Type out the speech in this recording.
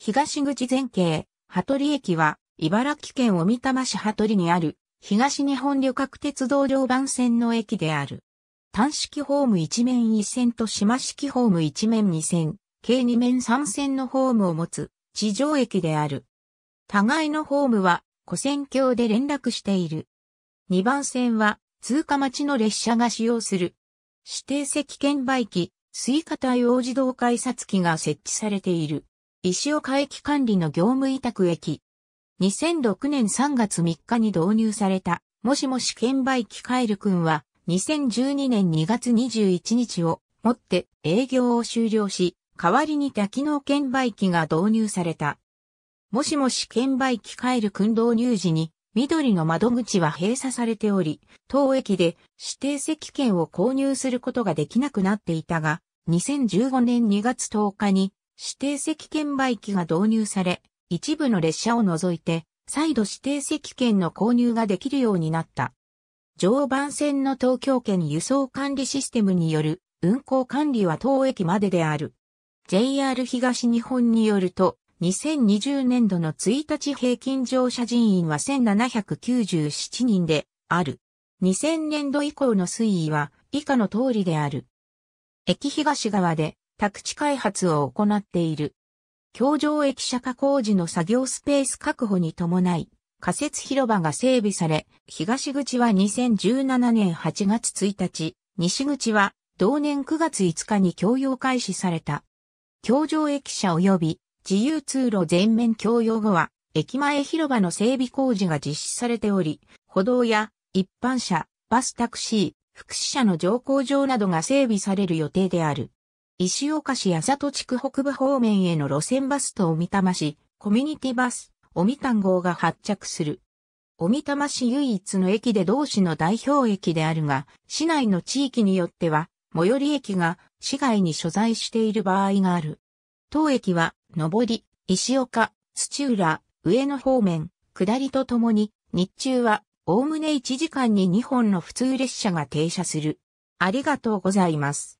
東口前景、羽鳥駅は、茨城県小美玉市羽鳥にある、東日本旅客鉄道常磐線の駅である。単式ホーム一面一線と島式ホーム一面二線、計二面三線のホームを持つ、地上駅である。互いのホームは、古線橋で連絡している。二番線は、通過待ちの列車が使用する。指定席券売機、スイカ対応自動改札機が設置されている。石岡駅管理の業務委託駅。2006年3月3日に導入された、もしもし券売機カエルくんは、2012年2月21日をもって営業を終了し、代わりに多機能券売機が導入された。もしもし券売機カエルくん導入時に、緑の窓口は閉鎖されており、当駅で指定席券を購入することができなくなっていたが、2015年2月10日に指定席券売機が導入され、一部の列車を除いて、再度指定席券の購入ができるようになった。常磐線の東京圏輸送管理システムによる運行管理は当駅までである。JR 東日本によると、2020年度の1日平均乗車人員は1797人である。2000年度以降の推移は以下の通りである。駅東側で宅地開発を行っている。京上駅舎化工事の作業スペース確保に伴い、仮設広場が整備され、東口は2017年8月1日、西口は同年9月5日に供用開始された。京上駅舎及び自由通路全面供用後は、駅前広場の整備工事が実施されており、歩道や一般車、バスタクシー、福祉車の乗降場などが整備される予定である。石岡市八里地区北部方面への路線バスと小玉市、コミュニティバス、小丹号が発着する。小玉市唯一の駅で同市の代表駅であるが、市内の地域によっては、最寄り駅が市外に所在している場合がある。当駅は、上り、石岡、土浦、上野方面、下りとともに、日中は、おおむね1時間に2本の普通列車が停車する。ありがとうございます。